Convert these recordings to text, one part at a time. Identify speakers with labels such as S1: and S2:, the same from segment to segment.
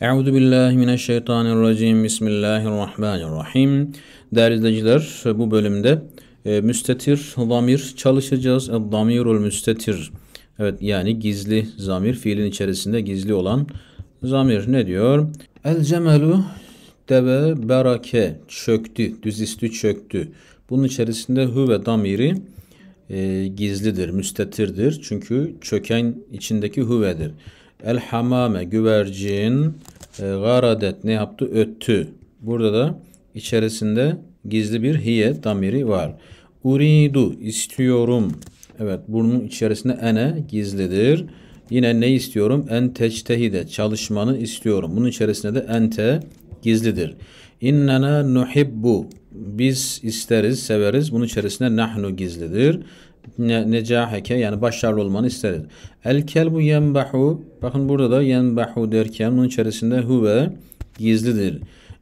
S1: Euzu billahi mineşşeytanirracim. Bismillahirrahmanirrahim. Değerli izleyiciler, bu bölümde e, müstetir zamir çalışacağız. Damirul müstetir. Evet yani gizli zamir fiilin içerisinde gizli olan zamir ne diyor? El cemelu deve berake çöktü, düzüstü çöktü. Bunun içerisinde hü ve damiri e, gizlidir, müstetirdir. Çünkü çöken içindeki huvedir. El hamame güvercin e, garadet ne yaptı? Öttü. Burada da içerisinde gizli bir hiye damiri var. Uridu istiyorum. Evet burnun içerisinde ene gizlidir. Yine ne istiyorum? En teçtehide çalışmanı istiyorum. Bunun içerisinde de ente gizlidir. İnnena nuhibbu biz isteriz, severiz. Bunun içerisinde nahnu gizlidir ne, necaheke yani başarılı olmanı isteriz. El kelbu yenbahu bakın burada da yenbahu derken bunun içerisinde huve gizlidir.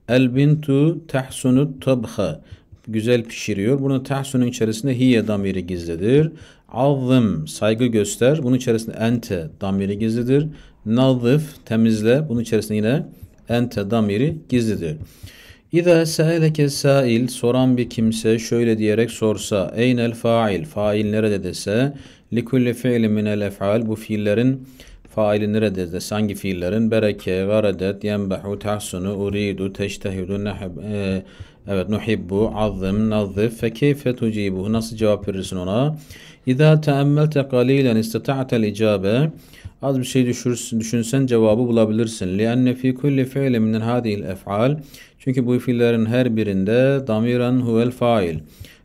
S1: El bintu tahsunu tabha güzel pişiriyor. Bunun tahsunun içerisinde hiye damiri gizlidir. Azım saygı göster. Bunun içerisinde ente damiri gizlidir. Nazif temizle. Bunun içerisinde yine ente damiri gizlidir. İza se'eleke sail soran bir kimse şöyle diyerek sorsa eynel fail fail nerede dese likulli fiilin el ef'al bu fiillerin faili nerede dese hangi fiillerin bereke veredet yenbehu tahsunu uridu teştehidu neheb e, evet nuhibbu azzim nazzif fe keyfe tucibuhu nasıl cevap verirsin ona İza teemmelte qalilen istata'tel icabe Az bir şey düşürsün, düşünsen cevabı bulabilirsin. لِأَنَّ فِي كُلِّ فِعْلٍ مِنْ هَذِهِ الْاَفْعَالِ Çünkü bu fiillerin her birinde damiren huvel fail.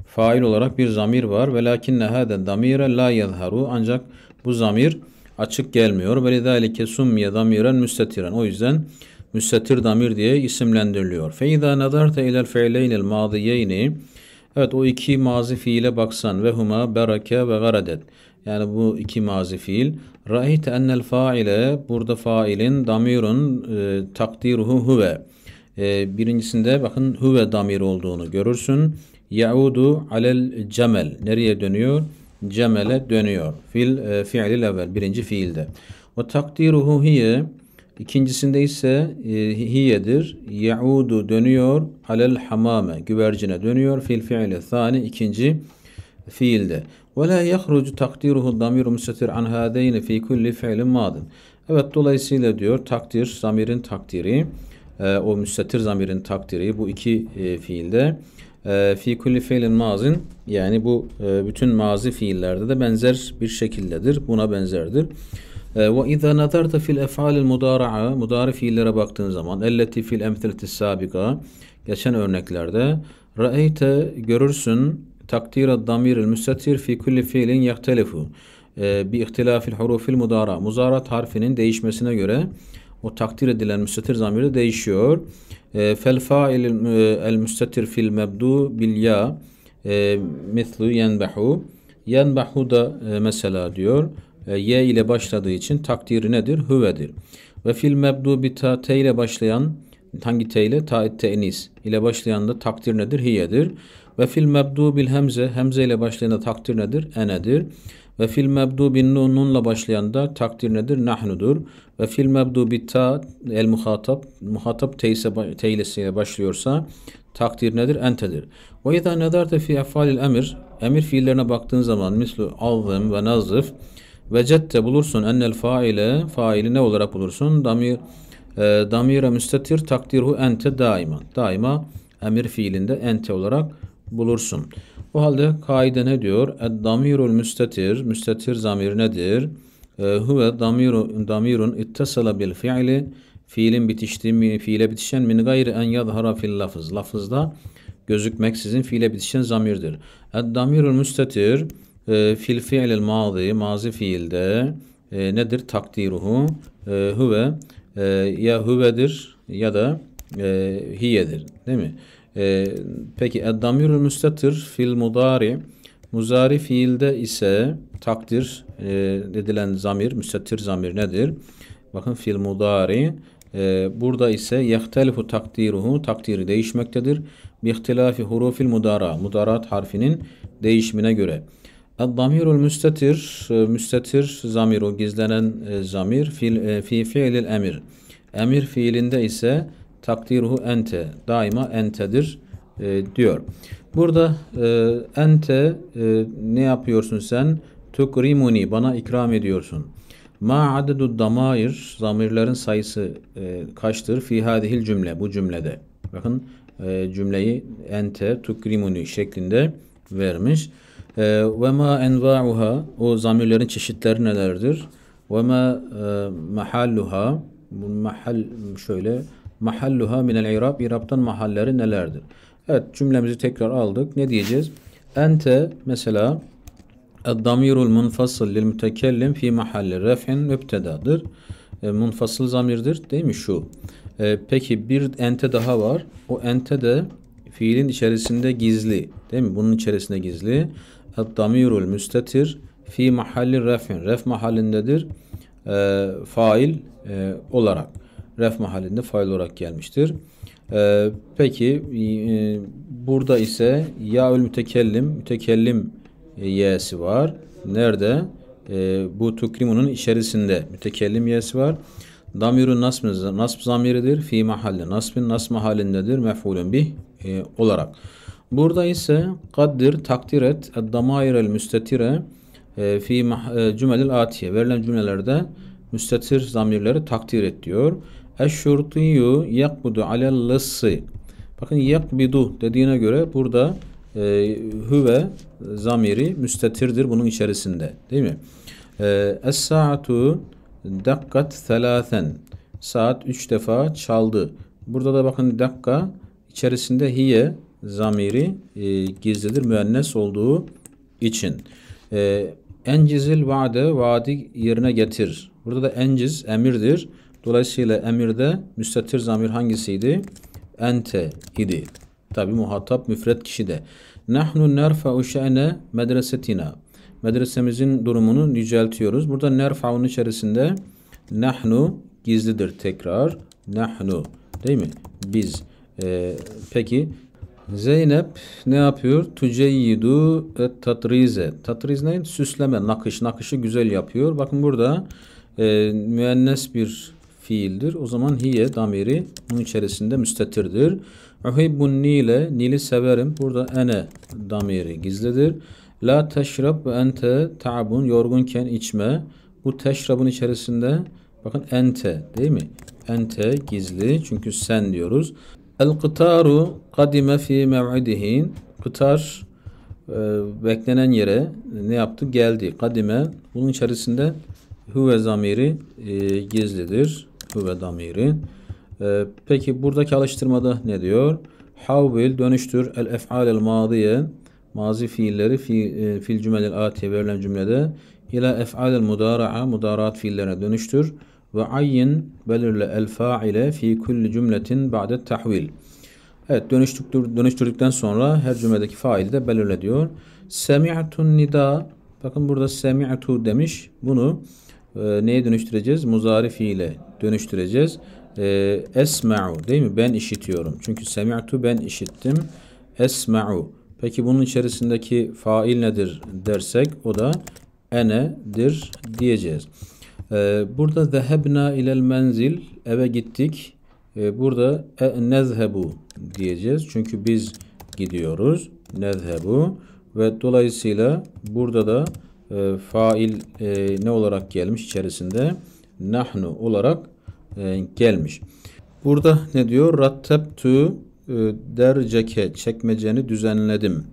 S1: Fail olarak bir zamir var. ve وَلَاكِنَّ هَذَا damire la يَظْهَرُ Ancak bu zamir açık gelmiyor. ve وَلِذَٰلِكَ سُمِّيَ damiren müstetiren. O yüzden müstetir damir diye isimlendiriliyor. فَاِذَا نَذَرْتَ اِلَى الْفَعْلَيْنِ الْمَاضِيَيْنِ Evet o iki mazi fiile baksan. Ve huma bereke ve garadet. Yani bu iki mazi fiil. Rahit ennel faile burada failin damirun e, takdiruhu huve. E, birincisinde bakın huve damir olduğunu görürsün. Yaudu alel cemel. Nereye dönüyor? Cemele dönüyor. Fil e, fiilil evvel. Birinci fiilde. Ve takdiruhu hiye İkincisinde ise e, hiyedir. Yaudu dönüyor alel hamame güvercine dönüyor fil fiile thani ikinci fiilde. Ve la yahrucu takdiruhu damiru müstetir an hadeyni fi kulli fiilin madin. Evet dolayısıyla diyor takdir zamirin takdiri e, o müstetir zamirin takdiri bu iki e, fiilde e, fi kulli fiilin mazin yani bu e, bütün mazi fiillerde de benzer bir şekildedir. Buna benzerdir. وَاِذَا نَظَرْتَ فِي الْاَفْعَالِ الْمُدَارَعَ Mudari fiillere baktığın zaman اَلَّتِ فِي الْاَمْثِلَةِ السَّابِقَ Geçen örneklerde رَأَيْتَ görürsün takdir damiril müstatir fi kulli fiilin yahtelifu ee, bi ihtilafil hurufil mudara muzarat harfinin değişmesine göre o takdir edilen müstetir zamiri değişiyor. Ee, Fel fail e, el müstatir fil mebdu bil ya e, mislu yenbehu yenbehu da e, mesela diyor. E, y ile başladığı için takdiri nedir? Hüvedir. Ve fil mebdu bi ta te ile başlayan hangi te ile? ta Ta'it te'nis ile başlayan da takdir nedir? Hiyedir. Ve fil mebdu bil hemze hemze ile başlayan da takdir nedir? Enedir. Ve fil mebdu bin nun nunla başlayan da takdir nedir? Nahnudur. Ve fil mebdu bi ta el muhatap muhatap teyse teylesiyle başlıyorsa takdir nedir? Entedir. Ve izâ nedarte fi efalil emir emir fiillerine baktığın zaman mislu azım ve nazif Vecette bulursun ennel faile faili ne olarak bulursun? Damir e, damire müstetir takdirhu ente daima. Daima emir fiilinde ente olarak bulursun. O halde kaide ne diyor? Ed damirul müstetir. Müstetir zamir nedir? E, huve damiru, damirun ittasala bil fiili. Fiilin bitiştiği, fiile bitişen min gayri en yadhara fil lafız. Lafızda gözükmek sizin fiile bitişen zamirdir. Ed damirul müstetir e, fil fiil mazi mazi fiilde e, nedir takdiruhu e, huve e, ya huvedir ya da e, hiyedir değil mi? E, peki eddamirul müstatir fil mudari muzari fiilde ise takdir e, edilen zamir müstetir zamir nedir? Bakın fil mudari e, burada ise yehtelifu takdiruhu takdiri değişmektedir. Bihtilafi hurufil mudara mudarat harfinin değişimine göre. Ad-damirul müstetir, e, müstetir zamir, o gizlenen e, zamir, fil, e, fi fiilil emir. Emir fiilinde ise takdiruhu ente, daima entedir e, diyor. Burada ente ne yapıyorsun sen? Tukrimuni, bana ikram ediyorsun. Ma adedu damair, zamirlerin sayısı kaçtır? Fi hadihil cümle, bu cümlede. Bakın cümleyi ente tukrimuni şeklinde vermiş. Ee, Ve ma enva'uha o zamirlerin çeşitleri nelerdir? Ve ma e, mahalluha mahal şöyle mahalluha el irab irabtan mahalleri nelerdir? Evet cümlemizi tekrar aldık. Ne diyeceğiz? Ente mesela damirul munfasıl lil mütekellim fi mahalli ref'in mübtedadır. E, munfasıl zamirdir değil mi şu? E, peki bir ente daha var. O ente de fiilin içerisinde gizli değil mi? Bunun içerisinde gizli damirul müstetir fi mahalli ref'in. Ref mahallindedir. E, fail e, olarak. Ref mahallinde fail olarak gelmiştir. E, peki e, burada ise yaül mütekellim mütekellim e, yesi var. Nerede? E, bu tukrimunun içerisinde mütekellim yesi var. Damirun nasb, nasb zamiridir. Fi mahalli nasbin nasb mahallindedir. Mef'ulun bih e, olarak. Burada ise kaddir takdir et damairel müstetire fi e, atiye verilen cümlelerde müstetir zamirleri takdir et diyor. Eşşurtiyu yakbudu alel lısı. Bakın yakbidu dediğine göre burada e, hüve zamiri müstetirdir bunun içerisinde değil mi? E, es saatu dakkat selasen. Saat üç defa çaldı. Burada da bakın dakika içerisinde hiye zamiri e, gizlidir müennes olduğu için. E, encizil vade vadi yerine getir. Burada da enciz emirdir. Dolayısıyla emirde müstetir zamir hangisiydi? Ente idi. Tabi muhatap müfret kişi de. Nahnu nerfa'u şe'ne medresetina. Medresemizin durumunu yüceltiyoruz. Burada nerfa'un içerisinde nahnu gizlidir tekrar. Nahnu değil mi? Biz. Ee, peki Zeynep ne yapıyor? Tüceyyidu et tatrize. Tatriz ne? Süsleme, nakış. Nakışı güzel yapıyor. Bakın burada e, müennes bir fiildir. O zaman hiye damiri bunun içerisinde müstetirdir. Uhibbun nile, nili severim. Burada ene damiri gizlidir. La teşrab ve ente ta'bun, yorgunken içme. Bu teşrabın içerisinde bakın ente değil mi? Ente gizli çünkü sen diyoruz. El kıtaru kadime fi mev'idihin. Kıtar e, beklenen yere ne yaptı? Geldi. Kadime bunun içerisinde huve zamiri e, gizlidir. Huve zamiri. E, peki buradaki alıştırmada ne diyor? Havvil dönüştür el ef'al el madiye mazi fiilleri fi, e, fil cümlel atiye verilen cümlede ila ef'al el mudara'a mudarat fiillerine dönüştür ve ayin belirle el faile fi kulli cümletin ba'de tahvil. Evet dönüştürdük, dönüştürdükten sonra her cümledeki faili de belirle diyor. Semi'tun nida. Bakın burada semi'tu demiş. Bunu e, neye dönüştüreceğiz? Muzari fiile dönüştüreceğiz. E, esma'u değil mi? Ben işitiyorum. Çünkü semi'tu ben işittim. Esma'u. Peki bunun içerisindeki fail nedir dersek o da enedir diyeceğiz. Ee, burada zehebna ilel menzil eve gittik. Ee, burada e, nezhebu diyeceğiz. Çünkü biz gidiyoruz. Nezhebu ve dolayısıyla burada da e, fail e, ne olarak gelmiş içerisinde nahnu olarak gelmiş. Burada ne diyor? Rattebtu e, derceke çekmeceni düzenledim.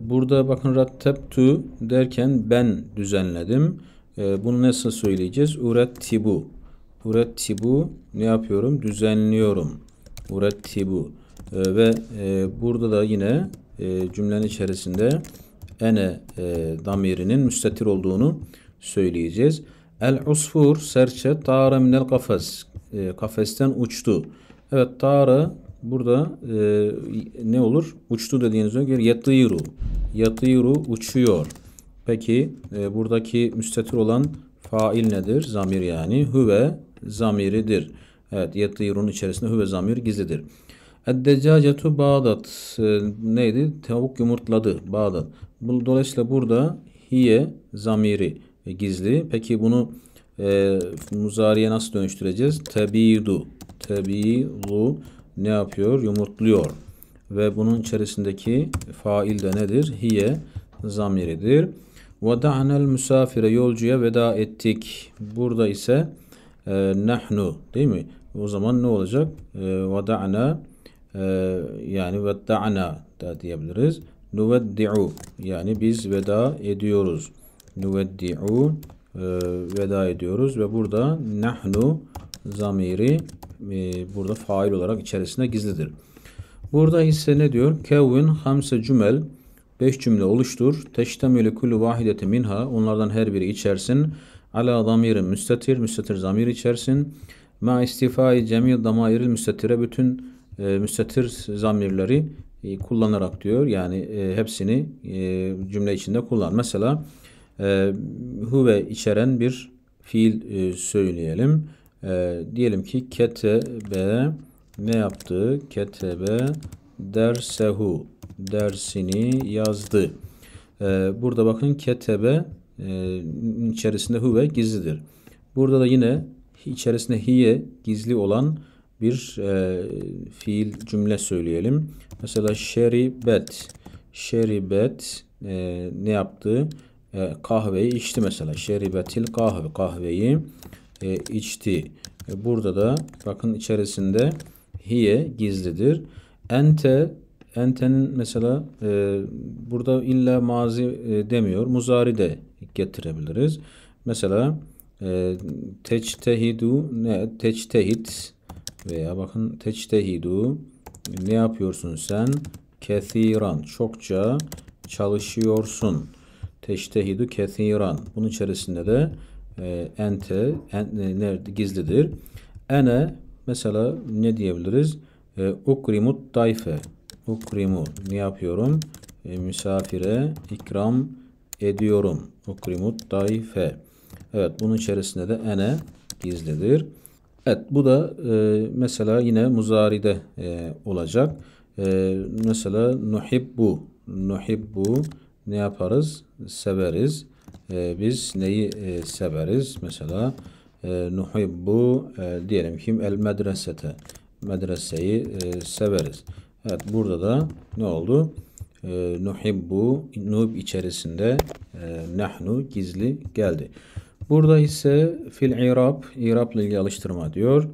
S1: burada bakın rattebtu derken ben düzenledim. Ee, bunu nasıl söyleyeceğiz? Urettibu. Urettibu ne yapıyorum? Düzenliyorum. Urettibu. Ee, ve e, burada da yine e, cümlenin içerisinde ene e, damirinin müstetir olduğunu söyleyeceğiz. El usfur serçe tara minel kafes. Ee, kafesten uçtu. Evet tara burada e, ne olur? Uçtu dediğiniz göre yatiru. Yatiru uçuyor. Peki e, buradaki müstetir olan fail nedir? Zamir yani. Hüve zamiridir. Evet yetlirun içerisinde hüve zamir gizlidir. Eddeccacetu Bağdat e, neydi? Tavuk yumurtladı Bağdat. Bu, dolayısıyla burada hiye zamiri e, gizli. Peki bunu e, muzariye nasıl dönüştüreceğiz? Tebidu. Tebidu ne yapıyor? Yumurtluyor. Ve bunun içerisindeki fail de nedir? Hiye zamiridir. Vada'nel musafire yolcuya veda ettik. Burada ise e, nahnu değil mi? O zaman ne olacak? E, vada'na e, yani vada'na da diyebiliriz. Nuveddi'u yani biz veda ediyoruz. Nuveddi'u e, veda ediyoruz ve burada nahnu zamiri e, burada fail olarak içerisinde gizlidir. Burada ise ne diyor? Kevvin hamse cümel Beş cümle oluştur. Teştemülü kullu vahidete minha. Onlardan her biri içersin. Ala zamirin müstetir. Müstetir zamir içersin. Ma istifai cemil damairil müstetire. Bütün e, müstetir zamirleri e, kullanarak diyor. Yani e, hepsini e, cümle içinde kullan. Mesela e, huve içeren bir fiil e, söyleyelim. E, diyelim ki ketebe ne yaptı? Ketebe dersehu dersini yazdı. Ee, burada bakın ketebe e, içerisinde huve gizlidir. Burada da yine içerisinde hiye gizli olan bir e, fiil cümle söyleyelim. Mesela şeribet. Şeribet e, ne yaptı? kahveyi içti mesela. Şeribetil kahve. Kahveyi içti. burada da bakın içerisinde hiye gizlidir. Ente entenin mesela e, burada illa mazi e, demiyor. Muzari de getirebiliriz. Mesela e, teçtehidu ne teçtehit veya bakın teçtehidu ne yapıyorsun sen? Kethiran. Çokça çalışıyorsun. teçtehidu kethiran. Bunun içerisinde de e, ente en, e, nerede gizlidir. Ene mesela ne diyebiliriz? E, ukrimut dayfe ukrimu ne yapıyorum? E, misafire ikram ediyorum. Ukrimut daife. Evet bunun içerisinde de ene gizlidir. Evet bu da e, mesela yine muzaride e, olacak. E, mesela nuhibbu. Nuhibbu ne yaparız? Severiz. E, biz neyi e, severiz? Mesela e, nuhibbu e, diyelim kim el medresete. Medreseyi e, severiz. Evet burada da ne oldu? E, nuhibbu nub içerisinde e, nahnu gizli geldi. Burada ise fil irab, irabla ilgili alıştırma diyor.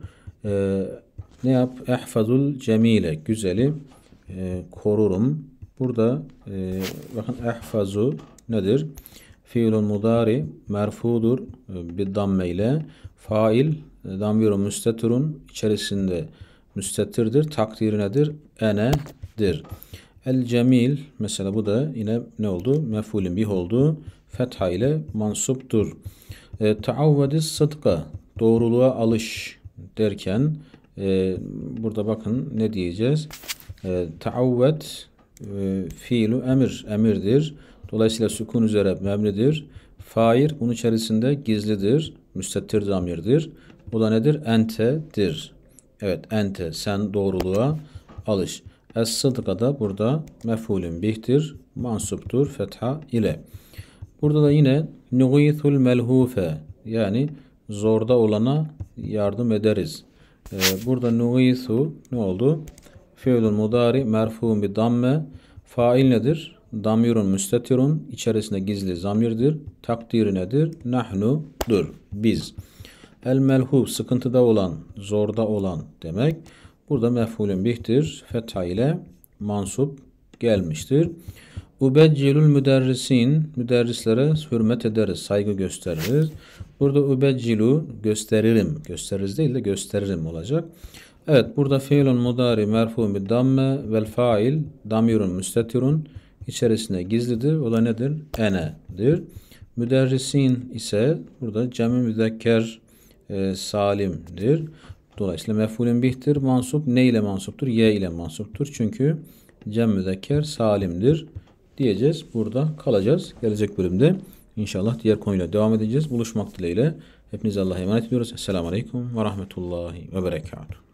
S1: E, ne yap? Ehfazul cemile, güzeli e, korurum. Burada e, bakın ehfazu nedir? Fiilun mudari merfudur e, bir damme ile fail e, damviru müsteturun içerisinde müstetirdir, nedir? enedir. El cemil mesela bu da yine ne oldu? Mefulün bih oldu. Fetha ile mansuptur. E, Taavvedis sıdka doğruluğa alış derken e, burada bakın ne diyeceğiz? E, Taavved e, fiilu emir, emirdir. Dolayısıyla sükun üzere memlidir. Fair bunun içerisinde gizlidir. Müstettir zamirdir. Bu da nedir? Ente'dir. Evet ente sen doğruluğa alış. Es sıdka da burada mefulün bihtir. Mansuptur fetha ile. Burada da yine nugithul melhufe yani zorda olana yardım ederiz. Ee, burada nugithu ne oldu? Fiilun mudari merfuun bi damme. Fail nedir? Damirun müstetirun içerisinde gizli zamirdir. Takdiri nedir? Nahnu'dur. Biz. El melhu sıkıntıda olan, zorda olan demek. Burada mefhulün bihtir. Fetha ile mansup gelmiştir. Ubeccilül müderrisin, müderrislere hürmet ederiz, saygı gösteririz. Burada ubeccilu gösteririm, gösteririz değil de gösteririm olacak. Evet, burada fiilun mudari merfu bi damme vel fail damirun müstetirun içerisinde gizlidir. O da nedir? Ene'dir. Müderrisin ise burada cemi müzekker e, salimdir. Dolayısıyla mef'ulün bihtir. Mansup ne ile mansuptur? Ye ile mansuptur. Çünkü cem müzekker salimdir diyeceğiz. Burada kalacağız. Gelecek bölümde inşallah diğer konuyla devam edeceğiz. Buluşmak dileğiyle. Hepinize Allah'a emanet ediyoruz. Esselamu Aleyküm ve Rahmetullahi ve Berekatuhu.